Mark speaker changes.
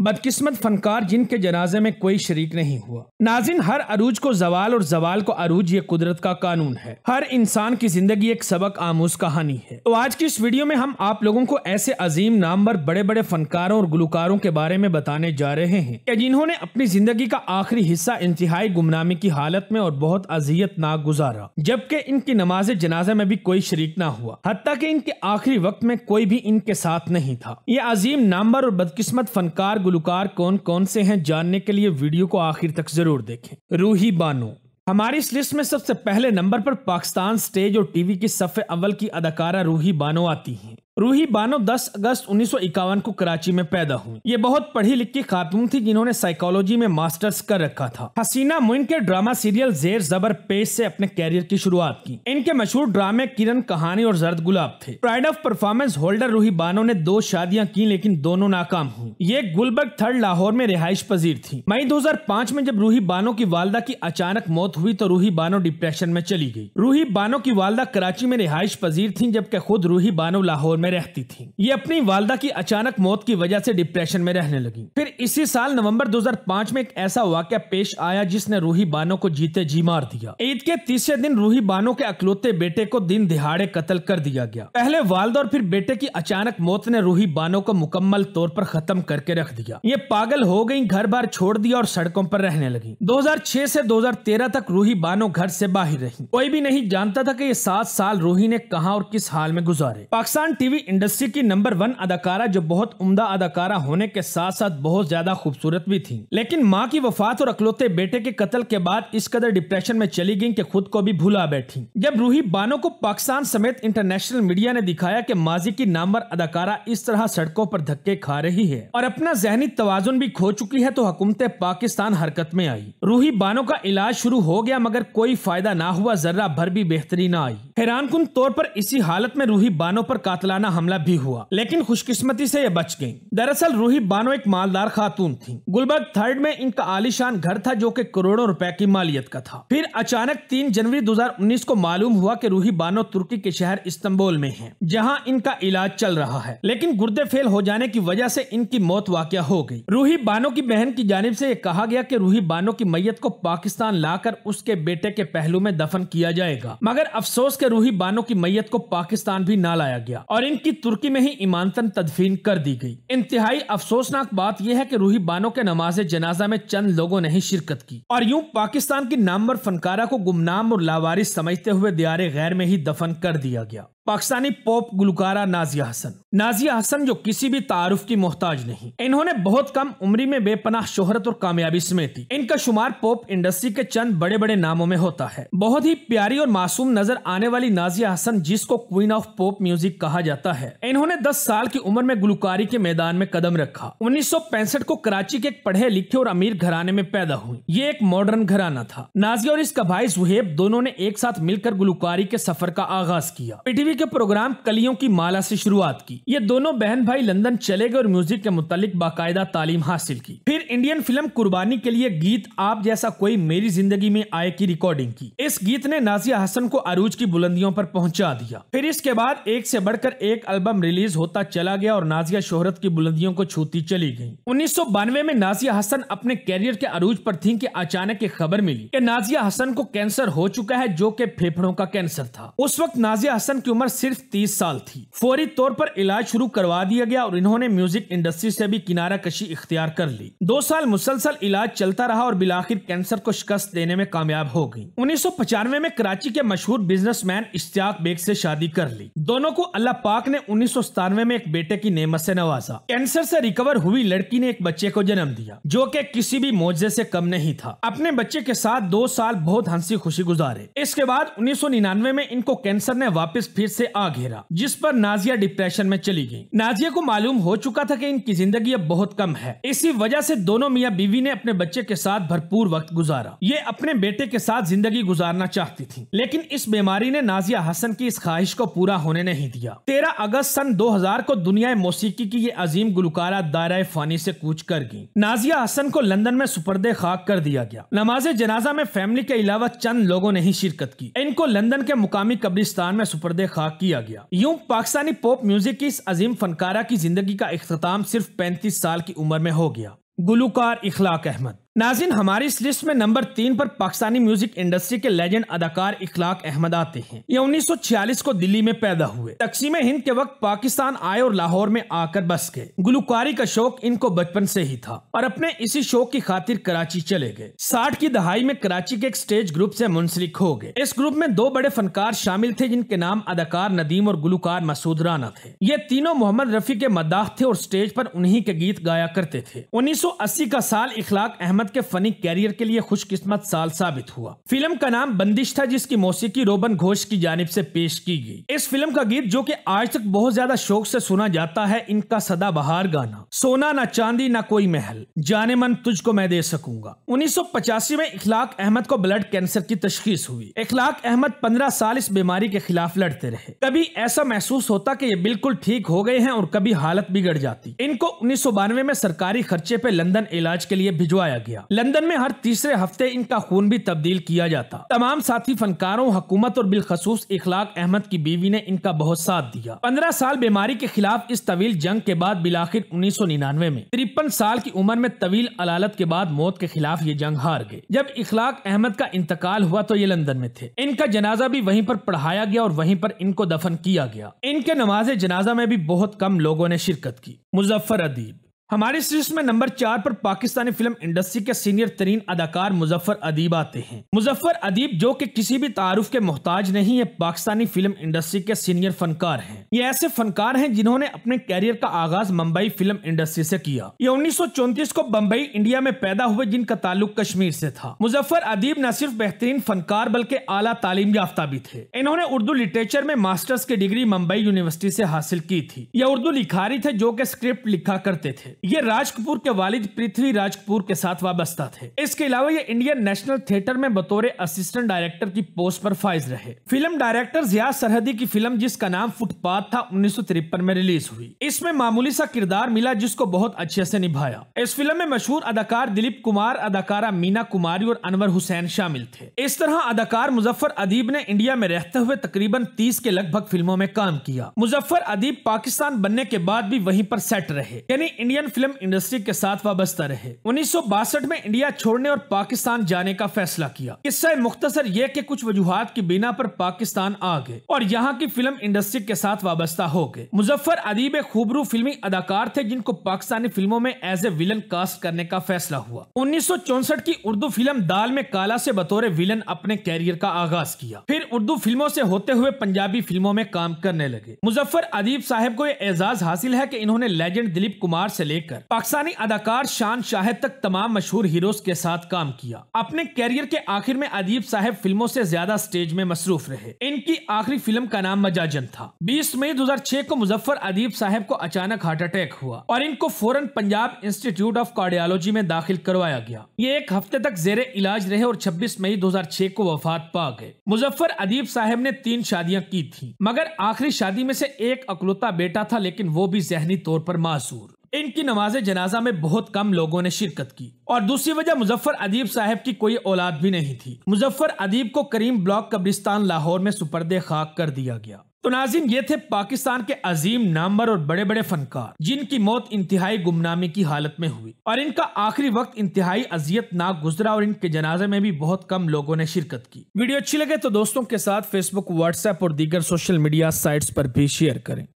Speaker 1: बदकिस्मत फनकार जिनके जनाजे में कोई शरीक नहीं हुआ नाजिन हर अरूज को जवाल और जवाल को अरूज ये कुदरत का कानून है हर इंसान की जिंदगी एक सबक आमोज कहानी है तो आज की इस वीडियो में हम आप लोगों को ऐसे अजीम पर बड़े बड़े फनकारों और गुलकारों के बारे में बताने जा रहे हैं जिन्होंने अपनी जिंदगी का आखिरी हिस्सा इंतहाई गुमनामी की हालत में और बहुत अजियत नाक गुजारा जबकि इनकी नमाज जनाजे में भी कोई शरीक ना हुआ हती की इनके आखिरी वक्त में कोई भी इनके साथ नहीं था ये अजीम नामवर और बदकिस्मत फनकार गुलकार कौन कौन से हैं जानने के लिए वीडियो को आखिर तक जरूर देखें रूही बानो हमारी इस लिस्ट में सबसे पहले नंबर पर पाकिस्तान स्टेज और टीवी की सफ़े अव्वल की अदाकारा रूही बानो आती हैं रूही बानो 10 अगस्त उन्नीस को कराची में पैदा हुई ये बहुत पढ़ी लिखी खातून थी जिन्होंने साइकोलॉजी में मास्टर्स कर रखा था हसीना मुइन के ड्रामा सीरियल जेर जबर पेश से अपने कैरियर की शुरुआत की इनके मशहूर ड्रामे किरण कहानी और जर्द गुलाब थे pride of performance holder Roohi Bano ने दो शादियां की लेकिन दोनों नाकाम हुई ये गुलबर्ग थर्ड लाहौर में रिहाइश पजीर थी मई दो में जब रूही बानो की वालदा की अचानक मौत हुई तो रूही बानो डिप्रेशन में चली गयी रूही बानो की वालदा कराची में रिहाइश पजीर थी जबकि खुद रूही बानो लाहौर में रहती थी ये अपनी वालदा की अचानक मौत की वजह से डिप्रेशन में रहने लगी फिर इसी साल नवंबर 2005 में एक ऐसा वाक्य पेश आया जिसने रूही बानो को जीते जी मार दिया ईद के तीसरे दिन रूही बानो के अकलौते बेटे को दिन दिहाड़े कत्ल कर दिया गया पहले वालदा और फिर बेटे की अचानक मौत ने रूही बानो को मुकम्मल तौर पर खत्म करके रख दिया ये पागल हो गई घर बार छोड़ दिया और सड़कों पर रहने लगी छह से तेरह तक रूही बानो घर से बाहर रही कोई भी नहीं जानता था की ये सात साल रूही ने कहा और किस हाल में गुजारे पाकिस्तान टीवी टीवी इंडस्ट्री की नंबर वन अदाकारा जो बहुत उम्दा अदाकारा होने के साथ साथ बहुत ज्यादा खूबसूरत भी थी लेकिन माँ की वफात और अकलौते बेटे के कत्ल के बाद इस कदर डिप्रेशन में चली गई कि खुद को भी भुला बैठी जब रूही बानो को पाकिस्तान समेत इंटरनेशनल मीडिया ने दिखाया की माजी की नामवर अदाकारा इस तरह सड़कों पर धक्के खा रही है और अपना जहनी तोजुन भी खो चुकी है तो हुकूमत पाकिस्तान हरकत में आई रूही बानो का इलाज शुरू हो गया मगर कोई फायदा ना हुआ जर्रा भर भी बेहतरी न आई हैरान तौर पर इसी हालत में रूही बानो पर कातलाना कातिलाना हमला भी हुआ लेकिन खुशकिस्मती से ये बच गयी दरअसल रूही बानो एक मालदार खातून थी गुलबर्ग थर्ड में इनका आलिशान घर था जो की करोड़ों रूपए की मालियत का था फिर अचानक तीन जनवरी 2019 को मालूम हुआ की रूही बानो तुर्की के शहर इस्तम्बुल में है जहाँ इनका इलाज चल रहा है लेकिन गुर्दे फेल हो जाने की वजह ऐसी इनकी मौत वाक़ हो गयी रूही बानो की बहन की जानब ऐसी कहा गया की रूही बानो की मैयत को पाकिस्तान ला उसके बेटे के पहलू में दफन किया जाएगा मगर अफसोस के रूही बानो की मैयत को पाकिस्तान भी ना लाया गया और इन इनकी की तुर्की में ही इमानतन तदफीन कर दी गई इंतहाई अफसोसनाक बात यह है कि रूही बानो के नमाज जनाजा में चंद लोगों ने ही शिरकत की और यूं पाकिस्तान की नामवर फनकारा को गुमनाम और लावारिस समझते हुए दियारे गैर में ही दफन कर दिया गया पाकिस्तानी पॉप गुलकारा नाजिया हसन नाजिया हसन जो किसी भी तारुफ की मोहताज नहीं इन्होंने बहुत कम उम्र में बेपनाह शोहरत और कामयाबी समेती इनका शुमार पॉप इंडस्ट्री के चंद बड़े बड़े नामों में होता है बहुत ही प्यारी और मासूम नजर आने वाली नाजिया हसन जिसको क्वीन ऑफ पॉप म्यूजिक कहा जाता है इन्होंने दस साल की उम्र में गुलकारी के मैदान में कदम रखा उन्नीस को कराची के एक पढ़े लिखे और अमीर घराने में पैदा हुई ये एक मॉडर्न घराना था नाजिया और इसका भाई जुहेब दोनों ने एक साथ मिलकर गुलकारी के सफर का आगाज किया पीटीवी शादी के प्रोग्राम कलियों की माला से शुरुआत की ये दोनों बहन भाई लंदन चले गए और म्यूजिक के मुतालिक बाकायदा तालीम हासिल की फिर इंडियन फिल्म कुर्बानी के लिए गीत आप जैसा कोई मेरी जिंदगी में आए की रिकॉर्डिंग की इस गीत ने नाजिया हसन को अरूज की बुलंदियों पर पहुंचा दिया फिर इसके बाद एक से बढ़कर एक एल्बम रिलीज होता चला गया और नाजिया शोहरत की बुलंदियों को छूती चली गयी उन्नीस में नाजिया हसन अपने कैरियर के अरूज पर थी की अचानक एक खबर मिली की नाजिया हसन को कैंसर हो चुका है जो की फेफड़ों का कैंसर था उस वक्त नाजिया हसन की उम्र उम्र सिर्फ तीस साल थी फौरी तौर पर इलाज शुरू करवा दिया गया और इन्होंने म्यूजिक इंडस्ट्री से भी किनारा कशी इख्तियार कर ली दो साल मुसलसल इलाज चलता रहा और बिलाखिर कैंसर को शिकस्त देने में कामयाब हो गई उन्नीस में कराची के मशहूर मैन इश्तियाक बेग ऐसी शादी कर ली दोनों को अल्लाह पाक ने उन्नीस में एक बेटे की नियमत ऐसी नवाजा कैंसर ऐसी रिकवर हुई लड़की ने एक बच्चे को जन्म दिया जो की किसी भी मोजे ऐसी कम नहीं था अपने बच्चे के साथ दो साल बहुत हंसी खुशी गुजारे इसके बाद उन्नीस में इनको कैंसर ने वापस फिर से आ घेरा जिस पर नाजिया डिप्रेशन में चली गई नाजिया को मालूम हो चुका था कि इनकी जिंदगी अब बहुत कम है इसी वजह से दोनों मियाँ बीवी ने अपने बच्चे के साथ भरपूर वक्त गुजारा ये अपने बेटे के साथ जिंदगी गुजारना चाहती थी लेकिन इस बीमारी ने नाजिया हसन की इस ख्वाहिश को पूरा होने नहीं दिया तेरह अगस्त सन दो को दुनिया मौसीकी की ये अजीम गुलकारा दायरा फानी ऐसी कूच कर गयी नाजिया हसन को लंदन में सुपर्दे खाक कर दिया गया नमाज जनाजा में फैमिली के अलावा चंद लोगों ने ही शिरकत की इनको लंदन के मुकामी कब्रिस्तान में सुपरदे खाक रिहा किया गया यूं पाकिस्तानी पॉप म्यूजिक की इस अजीम फनकारा की जिंदगी का अख्ताम सिर्फ पैंतीस साल की उम्र में हो गया गुलकार इखलाक अहमद नाजिन हमारी इस लिस्ट में नंबर तीन पर पाकिस्तानी म्यूजिक इंडस्ट्री के लेजेंड अदाकार इखलाक अहमद आते हैं ये 1946 को दिल्ली में पैदा हुए तकसीम हिंद के वक्त पाकिस्तान आए और लाहौर में आकर बस गए गुलकारी का शौक इनको बचपन से ही था और अपने इसी शौक की खातिर कराची चले गए साठ की दहाई में कराची के एक स्टेज ग्रुप ऐसी मुंसलिक हो गए इस ग्रुप में दो बड़े फनकार शामिल थे जिनके नाम अदाकार नदीम और गुलकार मसूद राना थे ये तीनों मोहम्मद रफी के मद्दाख थे और स्टेज पर उन्हीं के गीत गाया करते थे उन्नीस का साल इखलाक अहमद अहमद के फनी कैरियर के लिए खुशकिस्मत साल साबित हुआ फिल्म का नाम बंदिश था जिसकी मौसीकी रोबन घोष की जानब ऐसी पेश की गई इस फिल्म का गीत जो की आज तक बहुत ज्यादा शौक ऐसी सुना जाता है इनका सदाबहार गाना सोना ना चांदी ना कोई महल जाने मन तुझको मैं दे सकूंगा पचासी में इखलाक अहमद को ब्लड कैंसर की तशखीस हुई इखलाक अहमद 15 साल इस बीमारी के खिलाफ लड़ते रहे कभी ऐसा महसूस होता कि ये बिल्कुल ठीक हो गए हैं और कभी हालत बिगड़ जाती इनको उन्नीस में सरकारी खर्चे पे लंदन इलाज के लिए भिजवाया गया दिया लंदन में हर तीसरे हफ्ते इनका खून भी तब्दील किया जाता तमाम साथी फनकारों हुकूमत और बिलखसूस इखलाक अहमद की बीवी ने इनका बहुत साथ दिया पंद्रह साल बीमारी के खिलाफ इस तवील जंग के बाद बिलाखिर उन्नीस सौ निन्यानवे में तिरपन साल की उम्र में तवील अलालत के बाद मौत के खिलाफ ये जंग हार गए जब इखलाक अहमद का इंतकाल हुआ तो ये लंदन में थे इनका जनाजा भी वहीं पर पढ़ाया गया और वहीं पर इनको दफन किया गया इनके नमाज जनाजा में भी बहुत कम लोगों ने शिरकत की मुजफ्फर अदीब हमारे सीरीज में नंबर चार पर पाकिस्तानी फिल्म इंडस्ट्री के सीनियर तरीन अदाकार मुजफ्फर अदीब आते हैं मुजफ्फर अदीब जो कि किसी भी तारुफ के मोहताज नहीं है पाकिस्तानी फिल्म इंडस्ट्री के सीनियर फनकार हैं ये ऐसे फनकार हैं जिन्होंने अपने कैरियर का आगाज मुंबई फिल्म इंडस्ट्री से किया ये उन्नीस को बम्बई इंडिया में पैदा हुए जिनका ताल्लुक कश्मीर से था मुजफ्फर अदीब न सिर्फ बेहतरीन फनकार बल्कि आला तालीम याफ्ता भी थे इन्होंने उर्दू लिटरेचर में मास्टर्स की डिग्री मुंबई यूनिवर्सिटी से हासिल की थी यह उर्दू लिखारी थे जो की स्क्रिप्ट लिखा करते थे ये राज कपूर के वालिद पृथ्वी राज कपूर के साथ वाबस्ता थे इसके अलावा ये इंडियन नेशनल थिएटर में बतौरे असिस्टेंट डायरेक्टर की पोस्ट पर फाइज रहे फिल्म डायरेक्टर जिया सरहदी की फिल्म जिसका नाम फुटपाथ था उन्नीस में रिलीज हुई इसमें मामूली सा किरदार मिला जिसको बहुत अच्छे से निभाया इस फिल्म में मशहूर अदाकार दिलीप कुमार अदाकारा मीना कुमारी और अनवर हुसैन शामिल थे इस तरह अदाकार मुजफ्फर अदीब ने इंडिया में रहते हुए तकरीबन तीस के लगभग फिल्मों में काम किया मुजफ्फर अदीब पाकिस्तान बनने के बाद भी वहीं पर सेट रहे यानी इंडियन इंडियन फिल्म इंडस्ट्री के साथ वाबस्ता रहे उन्नीस में इंडिया छोड़ने और पाकिस्तान जाने का फैसला किया इससे मुख्तसर ये के कुछ वजूहत की बिना पर पाकिस्तान आ गए और यहाँ की फिल्म इंडस्ट्री के साथ वाबस्ता हो गए मुजफ्फर अदीब एक खूबरू फिल्मी अदाकार थे जिनको पाकिस्तानी फिल्मों में एज ए विलन कास्ट करने का फैसला हुआ उन्नीस की उर्दू फिल्म दाल में काला ऐसी बतौर विलन अपने कैरियर का आगाज किया फिर उर्दू फिल्मों ऐसी होते हुए पंजाबी फिल्मों में काम करने लगे मुजफ्फर अदीब साहब को यह एजाज हासिल है की इन्होंने लेजेंड दिलीप कुमार से लेकर पाकिस्तानी अदाकार शान शाहिद तक तमाम मशहूर हीरोज के साथ काम किया अपने कैरियर के आखिर में अदीब साहब फिल्मों से ज्यादा स्टेज में मसरूफ रहे इनकी आखिरी फिल्म का नाम मजाजन था 20 मई 2006 को मुजफ्फर अदीब साहब को अचानक हार्ट अटैक हुआ और इनको फौरन पंजाब इंस्टीट्यूट ऑफ कार्डियोलॉजी में दाखिल करवाया गया ये एक हफ्ते तक जेर इलाज रहे और छब्बीस मई छह को वफात पा गए मुजफ्फर अदीब साहब ने तीन शादियाँ की थी मगर आखिरी शादी में से एक अकलौता बेटा था लेकिन वो भी जहनी तौर पर मासूर इनकी नमाज जनाजा में बहुत कम लोगों ने शिरकत की और दूसरी वजह मुजफ्फर अदीब साहब की कोई औलाद भी नहीं थी मुजफ्फर अदीब को करीम ब्लॉक कब्रिस्तान लाहौर में सुपरदे खाक कर दिया गया तो नाजिम ये थे पाकिस्तान के अजीम नामवर और बड़े बड़े फनकार जिनकी मौत इंतहाई गुमनामी की हालत में हुई और इनका आखिरी वक्त इंतहाई अजियत नाक गुजरा और इनके जनाजे में भी बहुत कम लोगों ने शिरकत की वीडियो अच्छी लगे तो दोस्तों के साथ फेसबुक व्हाट्सएप और दीगर सोशल मीडिया साइट्स पर भी शेयर करें